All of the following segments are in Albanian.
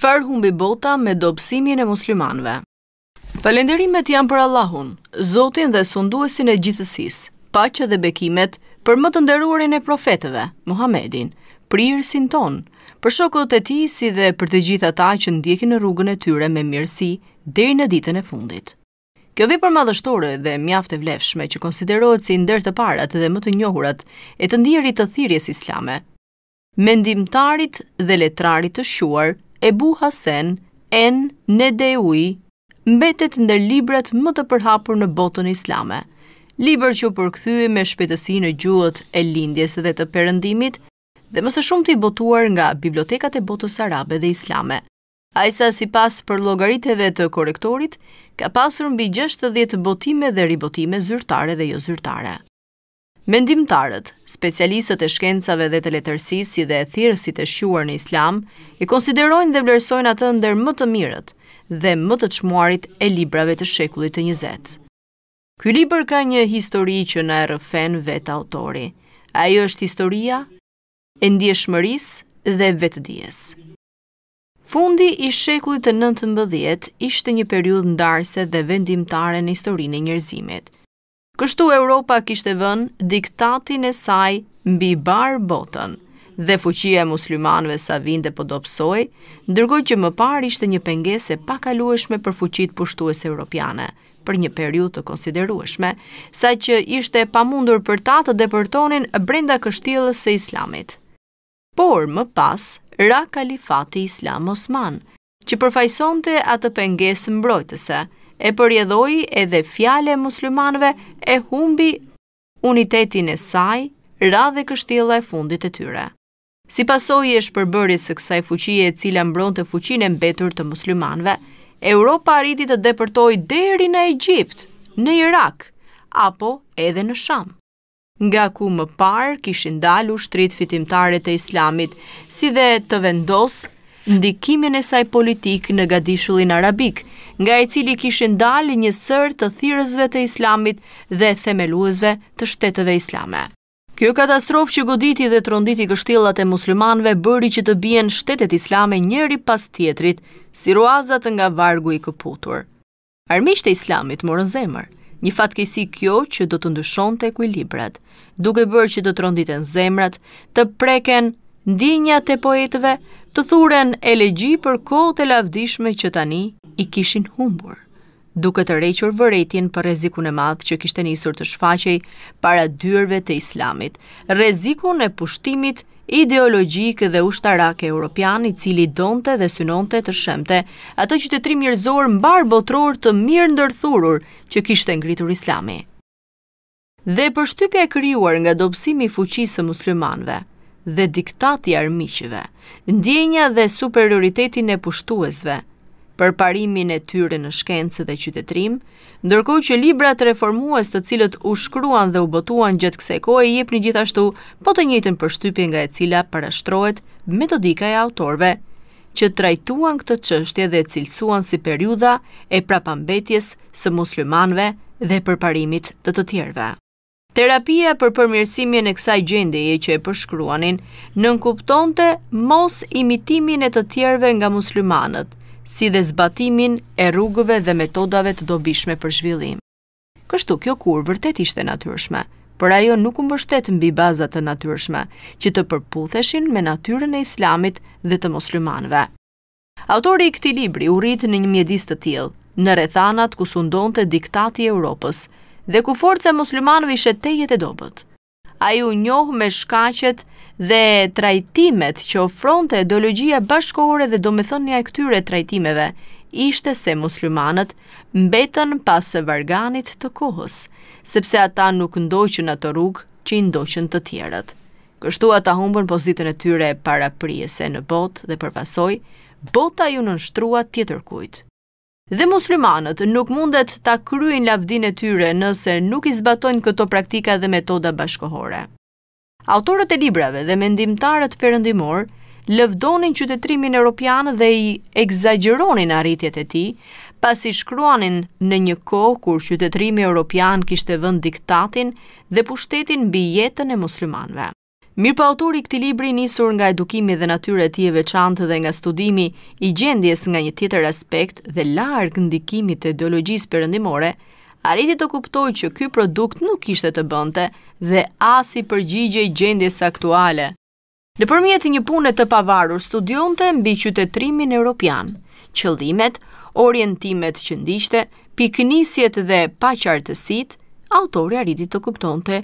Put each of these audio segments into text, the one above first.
Qfar humbi bota me dopsimin e muslimanve? Falenderimet janë për Allahun, Zotin dhe sunduesin e gjithësis, pache dhe bekimet për më të nderuarin e profetëve, Muhammedin, prirësin ton, për shokot e ti si dhe për të gjitha ta që ndjekin në rrugën e tyre me mirësi dheri në ditën e fundit. Kjo vi për madhështore dhe mjaft e vlefshme që konsiderohet si ndër të parat dhe më të njohurat e të ndjerit të thirjes islame, mendimtarit dhe letrarit të shuar, Ebu Hasen, N. Nedewi, mbetet ndër librat më të përhapur në botën islame. Libër që përkthyë me shpetësi në gjuhët e lindjes dhe të përëndimit dhe më shumë të i botuar nga bibliotekat e botës arabe dhe islame. Aisa si pas për logariteve të korektorit, ka pasur mbi 60 botime dhe ribotime zyrtare dhe jo zyrtare. Mendimtarët, specialistët e shkencave dhe të letërsisë si dhe e thirrësit e shquar në Islam, e konsiderojnë dhe vlerësojnë atë ndër më të mirët dhe më të çmuarit e librave të shekullit të 20. Ky libër ka një histori që na e rrëfen vet autori. Ai është historia e ndjeshmërisë dhe vetëdijes. Fundi i shekullit të 19 ishte një periudhë ndarëse dhe vendimtare në historinë e njerëzimit. Kështu Europa kishte vën diktatin e saj mbi bar botën dhe fuqia e muslimanëve sa vinte po dobësoi, ndërkohë që më parë ishte një pengesë pakalueshme për fuqitë pushtuese europiane për një periudhë të konsiderueshme, saqë ishte e pamundur për ta të deportonin brenda kështjellës së Islamit. Por më pas ra kalifati Islam Osman, që përfaqësonte atë pengesë mbrojtëse e përjedhoi edhe fjale muslimanve e humbi unitetin e saj, ra dhe e fundit e tyre. Si pasoj e shpërbëri së kësaj fuqie e cila mbron të fuqin e mbetur të muslimanve, Europa arriti të depërtoj deri në Egypt, në Irak, apo edhe në Sham. Nga ku më parë kishin dalu shtrit fitimtare të islamit, si dhe të vendosë ndikimin e saj politik në gadishullin arabik, nga e cili kishin dalë një sër të thirëzve të islamit dhe themeluësve të shtetëve islame. Kjo katastrof që goditi dhe tronditi kështillat e muslimanve bëri që të bjen shtetet islame njëri pas tjetrit, si ruazat nga vargu i këputur. Armisht e islamit morën zemër, një fatkesi kjo që do të ndëshon të ekwilibrat, duke bërë që të tronditen zemrat, të preken ndinjat e poetëve të thuren e legji për kohët e lavdishme që tani i kishin humbur, duke të reqër vëretjen për rezikun e madhë që kishte njësur të shfaqej para dyrve të islamit, rezikun e pushtimit ideologjik dhe ushtarak e Europian i cili donte dhe synonte të shemte atë që të tri mjërzor mbar botror të mirë ndërthurur që kishte ngritur islami. Dhe për shtypja e kryuar nga dopsimi fuqisë muslimanve – dhe diktati armiqive, ndjenja dhe superioritetin e pushtuesve, për parimin e tyre në shkencë dhe qytetrim, ndërko që libra të reformuës të cilët u shkruan dhe u botuan gjithë kse kohë e jep një gjithashtu, po të njëtën përshtypje nga e cila parashtrojt metodika e autorve, që trajtuan këtë qështje dhe cilësuan si periuda e prapambetjes së muslimanve dhe përparimit të të tjerve. Terapia për përmirësimin e kësaj gjendjeje që e përshkruanin nënkuptonte mos imitimin e të tjerëve nga muslimanët, si dhe zbatimin e rrugëve dhe metodave të dobishme për zhvillim. Kështu kjo kur vërtet ishte natyrshme, për ajo nuk më bështet mbi bazat të natyrshme, që të përputheshin me natyrën e islamit dhe të muslimanve. Autori i këti libri u rritë në një mjedis të tjilë, në rethanat ku sundon të diktati Europës, dhe ku forca muslimanëve ishte tejet e dobët. Ai u njoh me shkaqet dhe trajtimet që ofronte ideologjia bashkohore dhe domethënia e këtyre trajtimeve ishte se muslimanët mbetën pas varganit të kohës, sepse ata nuk ndoqën atë rrugë që i ndoqën të tjerët. Kështu ata humbën pozitën e tyre para prijese në botë dhe përpasoj, bota ju nënshtrua tjetër kujtë. Dhe muslimanët nuk mundet ta kryin lavdin e tyre nëse nuk i zbatojnë këto praktika dhe metoda bashkohore. Autorët e librave dhe mendimtarët përëndimor lëvdonin qytetrimin europian dhe i egzageronin arritjet e ti, pasi shkruanin në një kohë kur qytetrimi europian kishte vënd diktatin dhe pushtetin bi jetën e muslimanve. Mirë pa autor i këti libri njësur nga edukimi dhe natyre të tjeve qantë dhe nga studimi i gjendjes nga një tjetër aspekt dhe largë ndikimi të ideologjisë përëndimore, Arriti të kuptoj që ky produkt nuk ishte të bënte dhe asi përgjigje i gjendjes aktuale. Në përmjet një punet të pavarur, studion të mbi qytetrimin Europian, qëllimet, orientimet që ndishte, piknisjet dhe paqartësit, autori rriti të kuptonte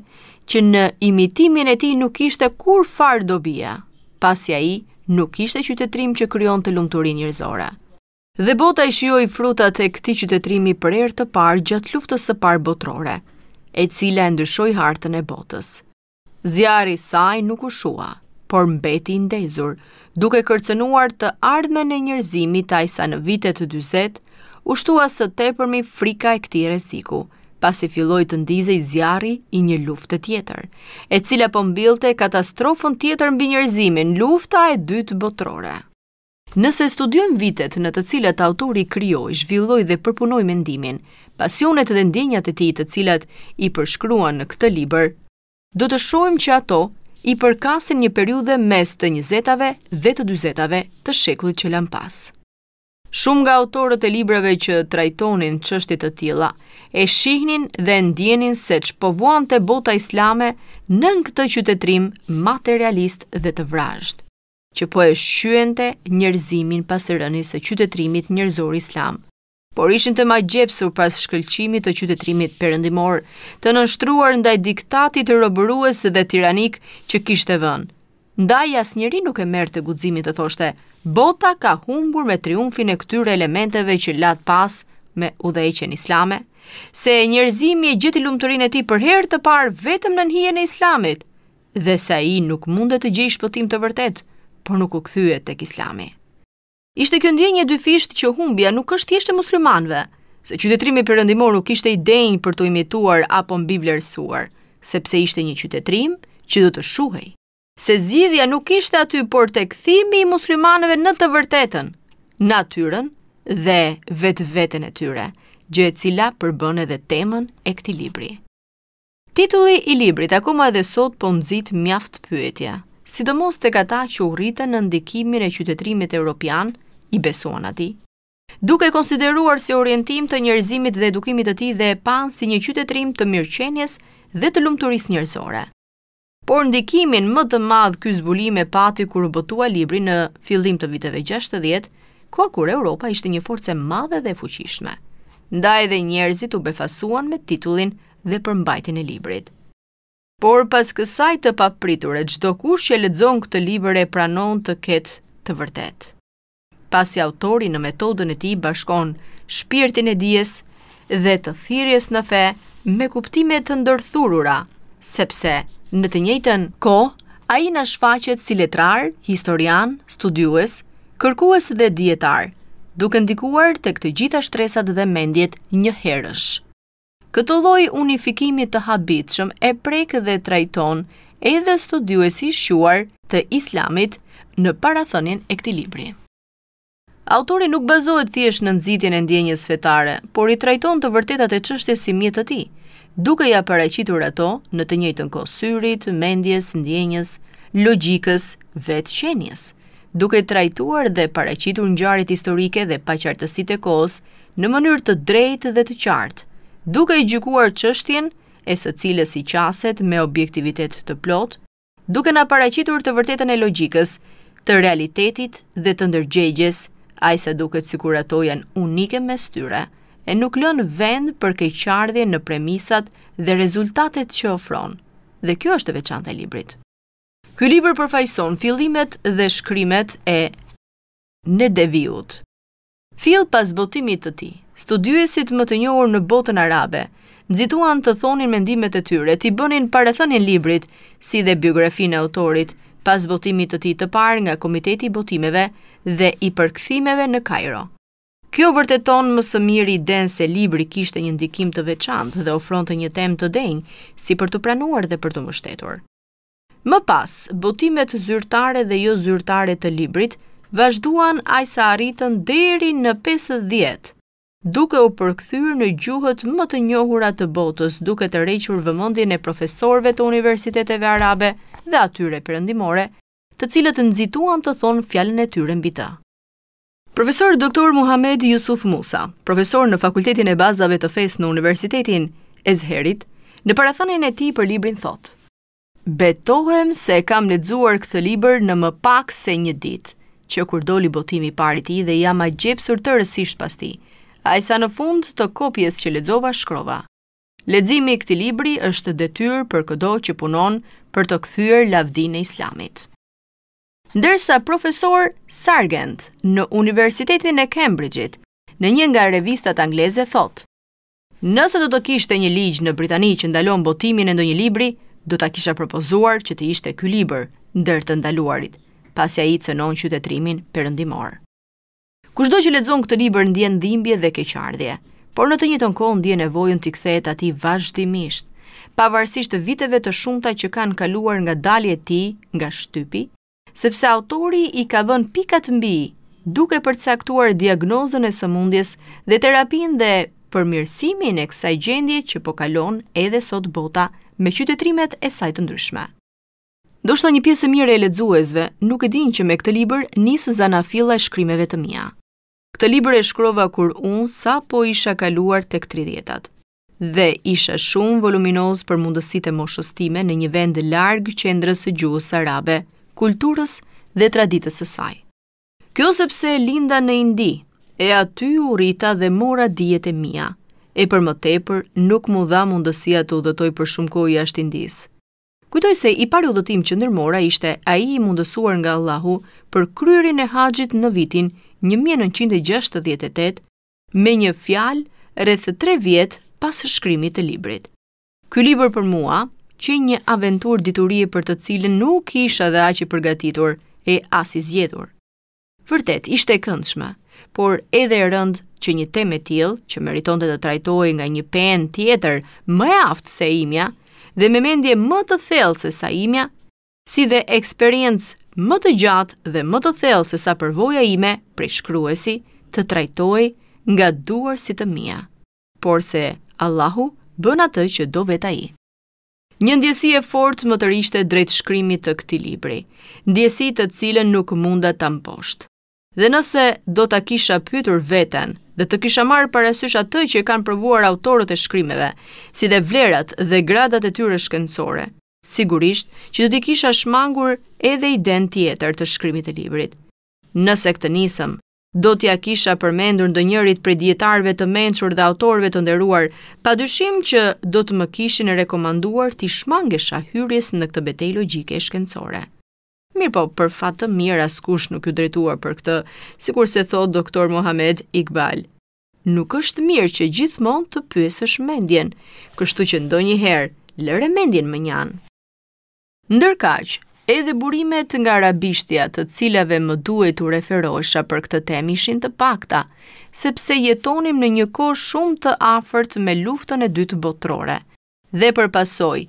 që në imitimin e ti nuk ishte kur farë do bia, pasja i nuk ishte qytetrim që kryon të lumëturin njërzore. Dhe bota i shioj frutat e këti qytetrimi për erë të parë gjatë luftës së parë botrore, e cila e ndëshoj hartën e botës. Zjarë i saj nuk u shua, por mbeti i ndezur, duke kërcenuar të ardhme në njërzimi taj sa në vitet të dyset, u shtua së te përmi frika e këti resiku, pasi filloi të ndizej zjarri i një lufte tjetër, e cila po mbillte katastrofën tjetër mbi njerëzimin, lufta e dytë botërore. Nëse studion vitet në të cilat autori krijoi, zhvilloi dhe përpunoi mendimin, pasionet dhe ndjenjat e tij të cilat i përshkruan në këtë libër, do të shohim që ato i përkasin një periudhe mes të 20-ave dhe të 40-ave të shekullit që lan pas. Shumë nga autorët e libreve që trajtonin qështit të tila, e shihnin dhe ndjenin se që povuan të bota islame në në këtë qytetrim materialist dhe të vrajsht, që po e shuente njerëzimin pasërënis e qytetrimit njerëzor islam por ishin të ma gjepsur pas shkëlqimit të qytetrimit përëndimor, të nështruar ndaj diktatit të robërues dhe tiranik që kishte vënë. Ndaj jas njëri nuk e mërë të gudzimit të thoshte, Bota ka humbur me triumfin e këtyre elementeve që lat pas me udhëheqjen islame, se njerëzimi e gjeti lumturinë e tij për herë të parë vetëm në hijen e islamit dhe se ai nuk mundet të gjejë shpëtim të vërtet, por nuk u kthye tek Islami. Ishte kjo ndjenjë dyfisht që humbja nuk është thjesht e muslimanëve, se qytetërimi perëndimor nuk ishte i denjë për të imituar apo mbi vlerësuar, sepse ishte një qytetërim që do të shuhej se zgjidhja nuk ishte aty por tek thimi i muslimanëve në të vërtetën, natyrën dhe vetveten e tyre, gjë e cila përbën edhe temën e këtij libri. Titulli i librit akoma edhe sot po nxit mjaft pyetje, sidomos tek ata që u rritën në ndikimin e qytetërimit evropian, i besuan atij duke konsideruar si orientim të njerëzimit dhe edukimit të tij dhe e pan si një qytetërim të mirëqenies dhe të lumturisë njerëzore. Por ndikimin më të madh ky zbulim e pati kur u botua libri në fillim të viteve 60, ko kur Europa ishte një forcë madhe dhe fuqishme. Ndaj edhe njerëzit u befasuan me titullin dhe përmbajtjen e librit. Por pas kësaj të papritur, çdo kush që lexon këtë libër e pranon të ketë të vërtetë. Pasi autori në metodën e tij bashkon shpirtin e dijes dhe të thirrjes në fe me kuptime të ndërthurura, sepse Në të njëjtën kohë, ai na shfaqet si letrar, historian, studiues, kërkues dhe dietar, duke ndikuar tek të gjitha shtresat dhe mendjet një herësh. Këtë lloj unifikimi të habitshëm e prek dhe trajton edhe studiuesi i shquar të Islamit në parathënien e këtij libri. Autori nuk bazohet thjesht në nxitjen e ndjenjes fetare, por i trajton të vërtetat e çështjes si mjet të tij duke ja paraqitur ato në të njëjtën kohë syrit, mendjes, ndjenjës, logjikës, vetë shenjes, duke trajtuar dhe paraqitur ngjarjet historike dhe paqartësitë e kohës në mënyrë të drejtë dhe të qartë, duke i gjykuar çështjen e së cilës i qaset me objektivitet të plot, duke na paraqitur të vërtetën e logjikës, të realitetit dhe të ndërgjegjes, ajse duket sikur ato janë unike mes tyre e nuk lën vend për keqardhje në premisat dhe rezultatet që ofron. Dhe kjo është veçante e librit. Ky libër përfaqëson fillimet dhe shkrimet e Nedeviut. Fill pas botimit të tij, studiuesit më të njohur në botën arabe nxituan të thonin mendimet e tyre, t'i bënin parathënien librit si dhe biografinë e autorit pas botimit të tij të parë nga Komiteti i Botimeve dhe i Përkthimeve në Kairo. Kjo vërteton më së mirë i den se libri kishte një ndikim të veçantë dhe ofronte një temë të denjë, si për të pranuar dhe për të mbështetur. Më pas, botimet zyrtare dhe jo zyrtare të librit vazhduan ajsa arritën deri në 50 duke u përkthyr në gjuhët më të njohura të botës duke të requr vëmëndin e profesorve të universiteteve arabe dhe atyre përëndimore, të cilët nëzituan të thonë fjallën e tyre mbita. Profesor Dr. Muhammed Yusuf Musa, profesor në Fakultetin e Bazave të Fes në Universitetin Ezherit, në parathënën e ti për librin thot. Betohem se kam ledzuar këtë liber në më pak se një ditë, që kur doli botimi pari ti dhe jam a gjepsur të rësisht pas ti, a isa në fund të kopjes që ledzova shkrova. Ledzimi këti libri është detyr për këdo që punon për të këthyër lavdine islamit. Ndërsa profesor Sargent në Universitetin e Cambridge-it në një nga revistat angleze thotë, Nëse do të kishte një ligj në Britani që ndalon botimin e ndonjë libri, do ta kisha propozuar që të ishte ky libër ndër të ndaluarit, pasi ai cënon qytetrimin perëndimor. Kushdo që lexon këtë libër ndjen dhimbje dhe keqardhje, por në të njëjtën kohë ndjen nevojën të kthehet ati vazhdimisht, pavarësisht të viteve të shumta që kanë kaluar nga dalje e tij nga shtypi sepse autori i ka bën pikat mbi duke përcaktuar diagnozën e sëmundjes dhe terapin dhe përmirësimin e kësaj gjendje që po kalon edhe sot bota me qytetrimet e saj të ndryshme. Do shta një pjesë mire e ledzuezve nuk e din që me këtë liber nisë zana fila e shkrimeve të mija. Këtë liber e shkrova kur unë sa po isha kaluar të këtëri djetat dhe isha shumë voluminoz për mundësit e moshës time në një vend largë qendrës e gjuhës arabe, kulturës dhe traditës së saj. Kjo sepse linda në Indi, e aty u rita dhe mora dijet e mia, e për më tepër nuk mu dha mundësia të udhëtoj për shumë kohë jashtë Indis. Kujtoj se i pari udhëtim që ndërmora ishte a i mundësuar nga Allahu për kryrin e haqit në vitin 1968 me një fjal rreth 3 vjet pas shkrimit të librit. Ky libër për mua që një aventur diturie për të cilën nuk isha dhe aq i përgatitur e as i zgjedhur. Vërtet, ishte e këndshme, por edhe e rënd që një temë e tillë që meriton të trajtohej nga një pen tjetër më aftë se imja dhe me mendje më të thellë se sa imja, si dhe eksperiencë më të gjatë dhe më të thellë se sa përvoja ime prej shkruesi të trajtohej nga duar si të mia. Por se Allahu bën atë që do veta ai. Një ndjesi e fort më të rishte drejt shkrimit të këti libri, ndjesi të cilën nuk munda të mposht. Dhe nëse do të kisha pytur veten dhe të kisha marë parasysh atë që kanë përvuar autorët e shkrimeve, si dhe vlerat dhe gradat e tyre shkencore, sigurisht që do t'i kisha shmangur edhe i tjetër të shkrimit e librit. Nëse këtë nisëm, Do t'ja kisha përmendur ndë njërit për djetarve të menqur dhe autorve të nderuar, pa dyshim që do të më kishin e rekomanduar t'i shmangesha hyrjes në këtë betej logike e shkencore. Mirë po, për fatë të mirë as kush nuk ju drejtuar për këtë, si kur se thot doktor Mohamed Iqbal. Nuk është mirë që gjithmonë të pyesësh mendjen, kështu që ndonjëherë lëre mendjen më njanë. Ndërkaq, Edhe burimet nga arabishtja të cilave më duhet të referosha për këtë temi ishin të pakta, sepse jetonim në një kohë shumë të afert me luftën e dytë botrore. Dhe për pasoj,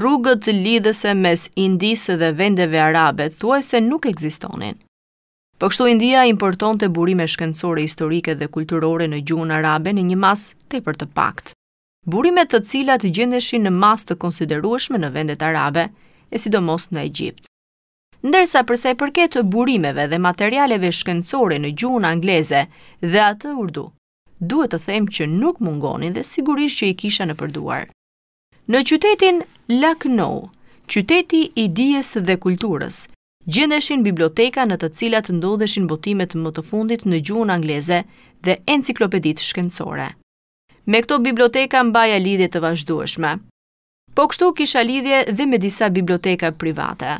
rrugët të lidhëse mes indisë dhe vendeve arabe thuaj se nuk eksistonin. Për po kështu India importon të burime shkencore historike dhe kulturore në gjuhën arabe në një mas të për të pakt. Burimet të cilat gjendeshin në mas të konsiderueshme në vendet arabe, e sidomos në Egjipt. Ndërsa përse i përket të burimeve dhe materialeve shkencore në gjuhën angleze dhe atë urdu, duhet të them që nuk mungoni dhe sigurisht që i kisha në përduar. Në qytetin Lucknow, qyteti i dijes dhe kulturës, gjendeshin biblioteka në të cilat ndodheshin botimet më të fundit në gjuhën angleze dhe enciklopedit shkencore. Me këto biblioteka mbaja lidhje të vazhdueshme, po kështu kisha lidhje dhe me disa biblioteka private.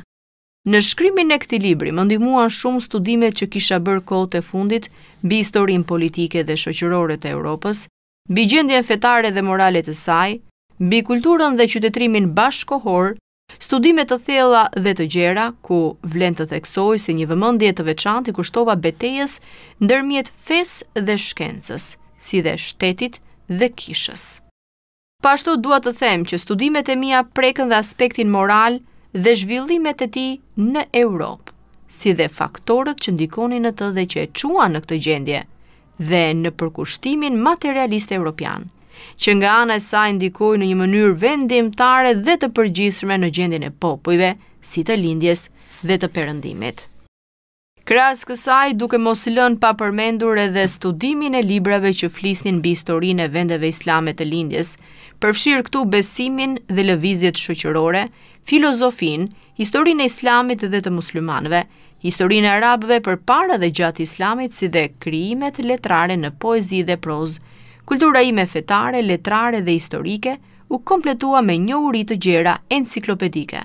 Në shkrymin e këti libri, më ndihmuan shumë studime që kisha bërë kote fundit bi historin politike dhe shoqyrore të Europës, bi gjendje fetare dhe moralet e saj, bi kulturën dhe qytetrimin bashkohor, studime të thella dhe të gjera, ku vlen të theksoj se një vëmëndje të veçant i kushtova betejes ndërmjet fes dhe shkencës, si dhe shtetit dhe kishës. Pashtu duat të them që studimet e mija prekën dhe aspektin moral dhe zhvillimet e ti në Europë, si dhe faktorët që ndikoni në të dhe që e quan në këtë gjendje, dhe në përkushtimin materialist e Europian, që nga ana e saj ndikoj në një mënyrë vendimtare dhe të përgjithshme në gjendjen e popujve, si të lindjes dhe të perëndimit. Kras kësaj, duke mos lënë pa përmendur edhe studimin e librave që flisnin bi historinë e vendeve islame të lindjes, përfshirë këtu besimin dhe lëvizjet shëqërore, filozofin, historinë e islamit dhe të muslimanve, historinë e arabëve për para dhe gjatë islamit si dhe kryimet letrare në poezi dhe prozë, kultura ime fetare, letrare dhe historike, u kompletua me një uritë gjera enciklopedike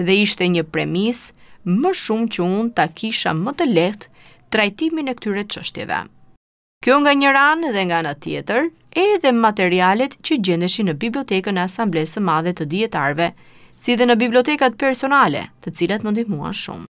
dhe ishte një premisë më shumë që unë ta kisha më të lehtë trajtimin e këtyre qështjeve. Kjo nga një ranë dhe nga në tjetër, edhe materialet që gjendeshi në bibliotekën e asamblesë madhe të djetarve, si dhe në bibliotekat personale, të cilat më ndihmuan shumë.